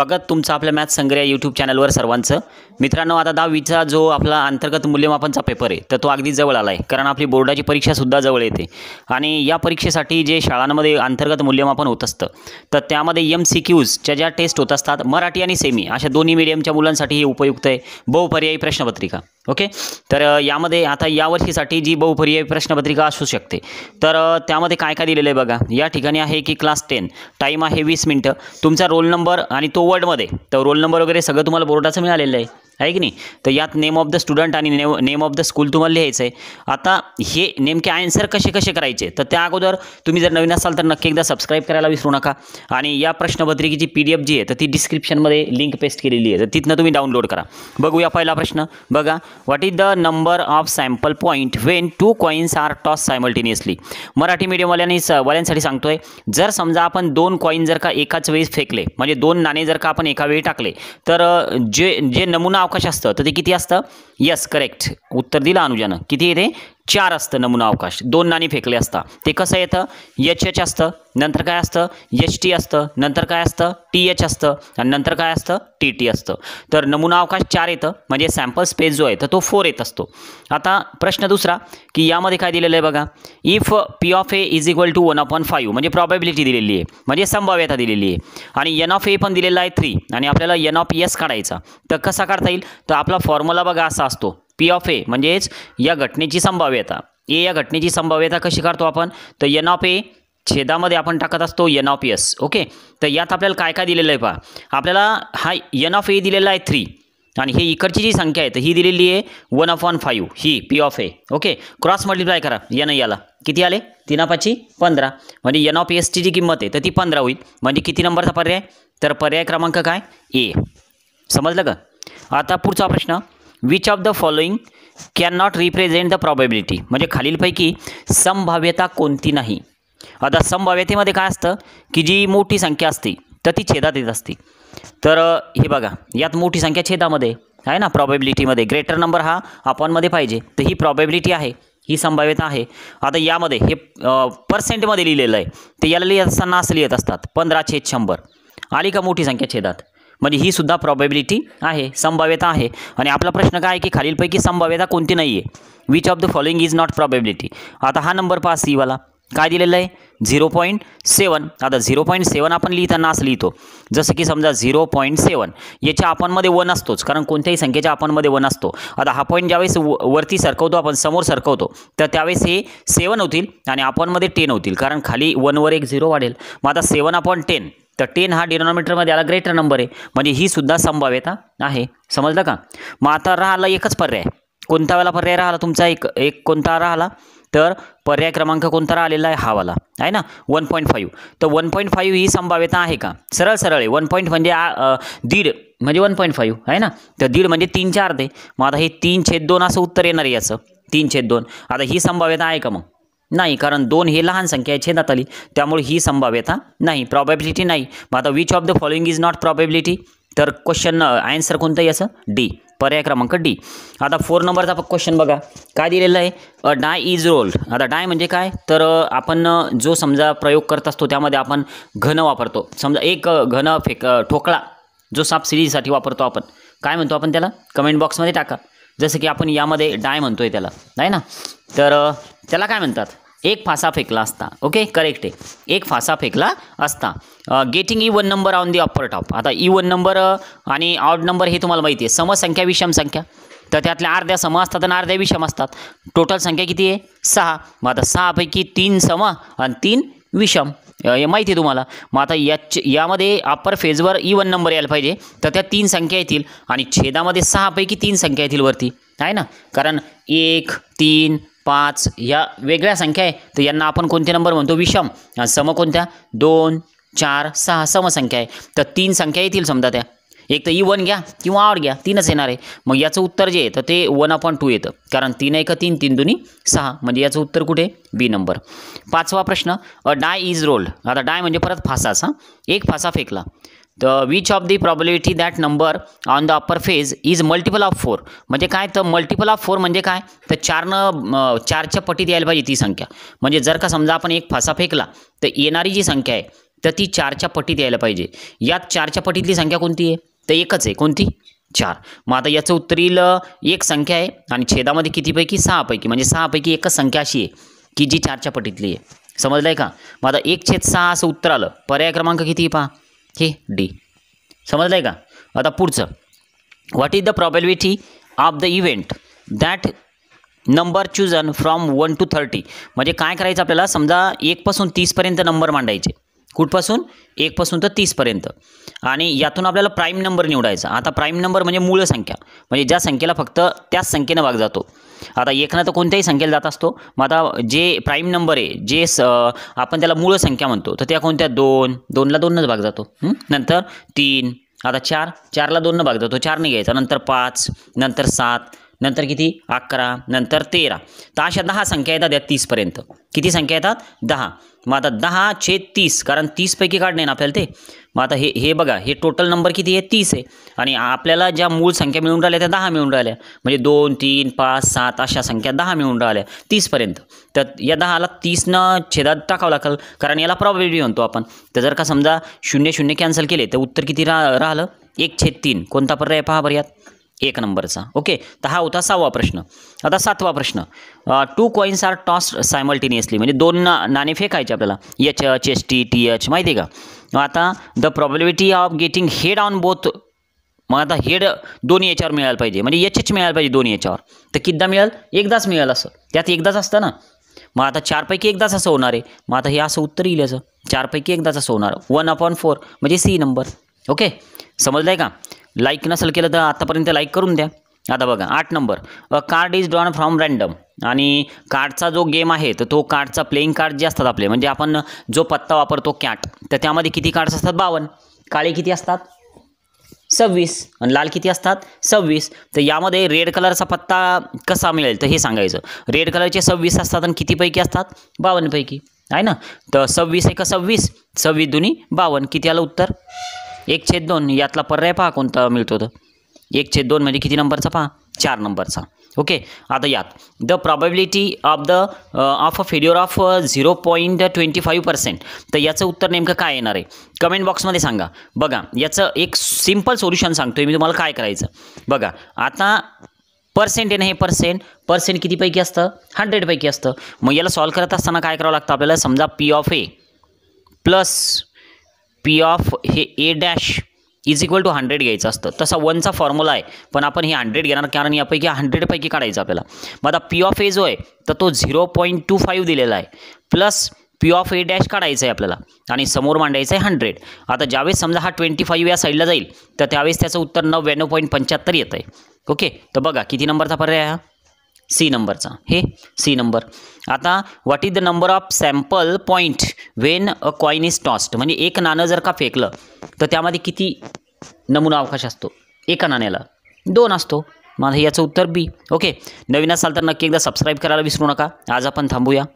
स्वागत तुमचं आपल्या मॅथ्स संग्रह यूट्यूब चॅनलवर सर्वांचं मित्रांनो आता दहावीचा जो आपला अंतर्गत मूल्यमापनचा पेपर आहे तर तो अगदी जवळ आला आहे कारण आपली बोर्डाची परीक्षासुद्धा जवळ येते आणि या परीक्षेसाठी जे शाळांमध्ये अंतर्गत मूल्यमापन होत असतं तर त्यामध्ये एम सी क्यूजच्या ज्या टेस्ट होत असतात मराठी आणि सेमी अशा दोन्ही मीडियमच्या मुलांसाठी हे उपयुक्त आहे बहुपर्यायी प्रश्नपत्रिका ओके तर यामध्ये आता यावर्षीसाठी जी बहुपर्यायी प्रश्नपत्रिका असू शकते तर त्यामध्ये काय काय दिलेलं आहे बघा या ठिकाणी आहे की क्लास टेन टाईम आहे वीस मिनटं तुमचा रोल नंबर आणि तो वर्डमध्ये तर रोल नंबर वगैरे सगळं तुम्हाला बोर्डाचं मिळालेलं आहे आहे की नाही तर यात नेम ऑफ द स्टुडंट आणि name name of the school तुम्हाला लिहायचं आहे आता हे नेमके आन्सर कसे कसे करायचे तर त्या अगोदर तुम्ही जर नवीन असाल तर नक्की एकदा सबस्क्राईब करायला विसरू नका आणि या प्रश्नपत्रिकेची पी डी एफ जी आहे तर ती डिस्क्रिप्शनमध्ये लिंक पेस्ट केलेली आहे तर तिथनं तुम्ही डाउनलोड करा बघूया पहिला प्रश्न बघा what is the number of sample point when two coins are toss simultaneously Marathi मीडियमवाल्यांनी स वाल्यांसाठी सांगतो आहे जर समजा आपण दोन कॉईन जर का एकाच वेळी फेकले म्हणजे दोन नाणे जर का आपण एका वेळी टाकले तर जे जे नमुना अवकाश असतं तर ते किती असतं यस करेक्ट उत्तर दिलं अनुजानं किती येते चार असतं नमुना अवकाश दोन नाणी फेकले असता ते कसं येतं एच एच असतं नंतर काय असतं एच टी असतं नंतर काय असतं टी एच असतं आणि नंतर काय असतं टी टी असतं तर नमुना अवकाश चार येतं म्हणजे सॅम्पल स्पेस जो आहे तर तो फोर येत असतो आता प्रश्न दुसरा की यामध्ये काय दिलेलं आहे बघा if P of A is equal to one upon five म्हणजे प्रॉबेबिलिटी दिलेली आहे म्हणजे संभाव्यता दिलेली आहे आणि एन ऑफ ए पण दिलेला आहे थ्री आणि आपल्याला एन ऑफ एस काढायचा तर कसा काढता येईल तर आपला फॉर्म्युला बघा असा असतो पी ऑफ ए म्हणजेच या घटनेची संभाव्यता ए या घटनेची संभाव्यता कशी काढतो आपण तर एन ऑफ ए छेदामध्ये आपण टाकत असतो एन ऑफ एस ओके तर यात आपल्याला काय काय दिलेलं आहे पहा आपल्याला हा एन ऑफ ए दिलेला आहे थ्री आणि हे इकडची जी संख्या आहे तर ही दिलेली आहे वन ऑफ वन फाईव्ह ही P of A okay cross multiply करा एन याला किती आले तीन तिनापाची पंधरा म्हणजे एन ऑफ एसची जी किंमत आहे तर ती पंधरा होईल म्हणजे किती नंबरचा पर्याय तर पर्याय क्रमांक काय ए समजलं का आता पुढचा प्रश्न which of the following can not represent the probability म्हणजे खालीलपैकी संभाव्यता कोणती नाही आता संभाव्यतेमध्ये काय असतं की जी मोठी संख्या असते तर ती छेदात येत असते तर हे बघा यात मोठी संख्या छेदामध्ये आहे ना प्रॉबेबिलिटीमध्ये ग्रेटर नंबर हा आपणमध्ये पाहिजे तर ही प्रॉबेबिलिटी आहे ही संभाव्यता आहे आता यामध्ये हे पर्सेंटमध्ये लिहिलेलं आहे ते याला लिहित असताना असं लिहित असतात पंधरा छेद शंभर आली का मोठी संख्या छेदात म्हणजे ही सुद्धा प्रॉबेबिलिटी आहे संभाव्यता आहे आणि आपला प्रश्न काय आहे की खालीलपैकी संभाव्यता कोणती नाही आहे which of the following is not probability आता हा नंबर पास वाला काय दिलेलं आहे झिरो पॉईंट सेवन आता झिरो पॉईंट सेवन आपण लिहिताना असं लिहितो जसं की समजा झिरो पॉईंट सेवन याच्या आपणमध्ये वन असतोच कारण कोणत्याही संख्येच्या आपणमध्ये वन असतो आता हा पॉईंट ज्यावेळेस वरती सरकवतो आपण समोर सरकवतो तर त्यावेळेस हे सेवन होतील आणि आपणमध्ये टेन होतील कारण खाली वनवर एक झिरो वाढेल मग आता सेवन आपण टेन तर टेन हा डिनॉमिनेटरमध्ये आला ग्रेटर नंबर आहे म्हणजे ही सुद्धा संभाव्यता आहे समजलं का मग आता राहिला एकच पर्याय कोणता वाला पर्याय राहिला तुमचा एक एक कोणता राहिला तर पर्याय क्रमांक कोणता राहिलेला आहे हावाला आहे ना वन पॉईंट फाईव्ह तर वन पॉईंट फाईव्ह ही संभाव्यता आहे का सरळ सरळ आहे वन पॉईंट म्हणजे दीड म्हणजे वन पॉईंट फाईव्ह आहे ना तर दीड म्हणजे तीन चार दे मग आता हे तीन छेद दोन असं उत्तर येणार आहे याचं तीन छेद दोन आता ही संभाव्यता आहे का मग नाही कारण दोन हे लहान संख्या आहे छेदात आली त्यामुळे ही संभाव्यता नाही प्रॉबॅबिलिटी नाही मग आता which of the following is not probability तर क्वेश्चन आन्सर कोणतं याचं डी पर्याय क्रमांक डी आता फोर नंबरचा क्वेश्चन बघा काय दिलेलं आहे अ डाय इज रोल आता डाय म्हणजे काय तर आपण जो समजा प्रयोग करत असतो त्यामध्ये आपण घन वापरतो समजा एक घन फेक ठोकळा जो साप सिरीजसाठी वापरतो आपण काय म्हणतो आपण त्याला कमेंट बॉक्समध्ये टाका जसं की आपण यामध्ये डाय म्हणतोय त्याला नाही ना तर त्याला काय म्हणतात एक फासा फेकला असता ओके करेक्ट आहे एक फासा फेकला असता getting even number on the upper top आता ई वन नंबर आणि आउट नंबर हे तुम्हाला माहिती आहे समसंख्या विषम संख्या तर त्यातल्या अर्ध्या सम असतात आणि अर्ध्या विषम असतात टोटल संख्या किती आहे सहा मग आता सहापैकी तीन सम आणि तीन विषम हे माहिती आहे तुम्हाला मग आता याच यामध्ये अप्पर फेजवर ई वन नंबर यायला पाहिजे तर त्या तीन संख्या येतील आणि छेदामध्ये सहापैकी तीन संख्या येतील वरती आहे ना कारण एक तीन पाच या वेगळ्या संख्या आहे तर यांना आपण कोणते नंबर म्हणतो विषम सम कोणत्या दोन चार सहा समसंख्या आहे तर तीन संख्या येतील समजा त्या एक तर ई e वन घ्या किंवा आवड घ्या तीनच येणार आहे मग याचं उत्तर जे आहे तर ते वन अपॉन टू येतं कारण तीन एक तीन तीन दोन्ही सहा म्हणजे याचं उत्तर कुठे बी नंबर पाचवा प्रश्न अ डाय इज रोल्ड आता डाय म्हणजे परत फासा हा एक फासा फेकला तर which of the probability that number on the upper face is multiple of four म्हणजे काय तर मल्टिपल ऑफ फोर म्हणजे काय तर चारनं चारच्या पटीत यायला पाहिजे ती संख्या म्हणजे जर का समजा आपण एक फासा फेकला तर येणारी जी संख्या आहे तर ती चारच्या पटीत यायला पाहिजे यात चारच्या पटीतली संख्या कोणती आहे तर एकच आहे कोणती चार मग आता याचं उत्तर येईल एक संख्या आहे आणि छेदामध्ये कितीपैकी सहापैकी म्हणजे सहापैकी एकच संख्या अशी आहे की जी चारच्या पटीतली आहे समजलं आहे का मग आता एक छेद सहा असं उत्तर आलं पर्याय क्रमांक किती पहा हे डी समजलं आहे का आता पुढचं what is the probability of the event that number chosen from one to thirty म्हणजे काय करायचं आपल्याला समजा एकपासून तीसपर्यंत नंबर मांडायचे कुठपासून एकपासून तर तीसपर्यंत आणि यातून आपल्याला प्राईम नंबर निवडायचा आता प्राईम नंबर म्हणजे मूळ संख्या म्हणजे ज्या संख्येला फक्त त्याच संख्येनं भाग जातो आता एकनं तर कोणत्याही संख्येला जात असतो मग आता जे प्राईम नंबर आहे जे स आपण त्याला मूळ संख्या म्हणतो तर त्या कोणत्या दोन दोनला दोनच भाग जातो नंतर तीन आता चार चारला दोननं भाग जातो चारने घ्यायचा नंतर पाच नंतर सात नंतर किती अकरा नंतर तेरा तर अशा दहा संख्या येतात या तीसपर्यंत किती संख्या येतात दहा मग आता दहा छेद तीस कारण तीसपैकी काढणे ना आपल्याला ते मग आता हे हे बघा हे टोटल नंबर किती आहे तीस आहे आणि आपल्याला ज्या मूळ संख्या मिळून राहिल्या त्या दहा मिळून राहिल्या म्हणजे दोन तीन पाच सात अशा संख्या दहा मिळून राहिल्या तीसपर्यंत तर या दहाला तीसनं छेदात टाकावं लागेल कारण याला प्रॉबिलिटी म्हणतो आपण तर जर का समजा शून्य शून्य कॅन्सल केले तर उत्तर किती राहिलं एक छेद तीन कोणता पर्याय पहा बऱ्यात एक नंबरचा ओके तर हा होता सहावा प्रश्न आता सातवा प्रश्न two coins are toss simultaneously म्हणजे दोन नाणे फेकायचे आपल्याला H H S T T H माहिती आहे का आता the probability of getting head on both मग आता हेड दोन्ही याच्यावर मिळायला पाहिजे म्हणजे एच मिळायला पाहिजे दोन्ही याच्यावर तर कितीदा मिळेल एकदाच मिळेल असं त्यात एकदाच असतं ना मग आता चारपैकी एकदाच असं होणार आहे मग आता हे असं उत्तर येईल असं चारपैकी एकदाच असं होणार वन अपॉन फोर म्हणजे सी नंबर ओके समजलं आहे का लाईक नसेल केलं तर आत्तापर्यंत लाईक करून द्या आता बघा आठ number a card is drawn from random आणि कार्डचा जो गेम आहे तर तो कार्डचा प्लेईंग कार्ड जे असतात आपले म्हणजे आपण जो पत्ता वापरतो कॅट तर त्यामध्ये किती कार्ड्स असतात बावन्न काळे किती असतात सव्वीस आणि लाल किती असतात सव्वीस तर यामध्ये रेड कलरचा पत्ता कसा मिळेल तर हे सांगायचं रेड कलरचे सव्वीस असतात आणि कितीपैकी असतात बावन्नपैकी आहे ना तर सव्वीस एका सव्वीस सव्वीस दुनी बावन्न किती आलं उत्तर एक छेद दोन यातला पर्याय पहा कोणता मिळतो तर एक छेद दोन म्हणजे किती नंबरचा पहा चार नंबरचा ओके आता यात the probability of the of a failure of zero point twenty five percent तर याचं उत्तर नेमकं काय येणार आहे कमेंट बॉक्समध्ये सांगा बघा याचं एक सिम्पल सोल्युशन सांगतोय मी तुम्हाला काय करायचं बघा आता पर्सेंट येणं हे पर्सेंट पर्सेंट कितीपैकी असतं हंड्रेडपैकी असतं मग याला सॉल्व्ह करत असताना काय करावं लागतं आपल्याला समजा P of A plus P of हे A dash is equal to hundred घ्यायचं असतं तसा वनचा फॉर्म्युला आहे पण आपण हे हंड्रेड घेणार कारण यापैकी हंड्रेडपैकी काढायचं आपल्याला मग आता पी ऑफ ए जो आहे तर तो झिरो पॉईंट टू फाईव्ह दिलेला आहे plus P of A dash काढायचं आहे आपल्याला आणि समोर मांडायचं आहे हंड्रेड आता ज्यावेळेस समजा हा ट्वेंटी फाईव्ह या साईडला जाईल तर त्यावेळेस त्याचं उत्तर नव्याण्णव पॉईंट पंच्याहत्तर येत आहे ओके तर बघा किती नंबरचा पर्याय हा सी नंबरचा हे सी नंबर आता what is the number of sample point when a coin is tossed म्हणजे एक नाणं जर का फेकलं तर त्यामध्ये किती नमुना अवकाश असतो एका नाण्याला दोन असतो माझं याचं उत्तर बी ओके नवीन असाल तर नक्की एकदा सबस्क्राईब करायला विसरू नका आज आपण थांबूया